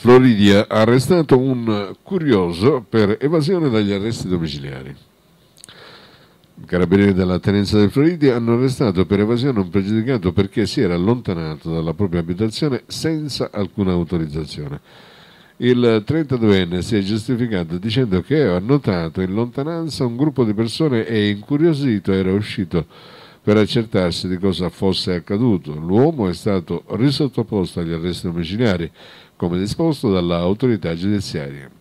Floridia ha arrestato un curioso per evasione dagli arresti domiciliari. I carabinieri della tenenza del Floridia hanno arrestato per evasione un pregiudicato perché si era allontanato dalla propria abitazione senza alcuna autorizzazione. Il 32enne si è giustificato dicendo che aveva notato in lontananza un gruppo di persone e incuriosito era uscito per accertarsi di cosa fosse accaduto. L'uomo è stato risottoposto agli arresti domiciliari, come disposto dall'autorità giudiziaria.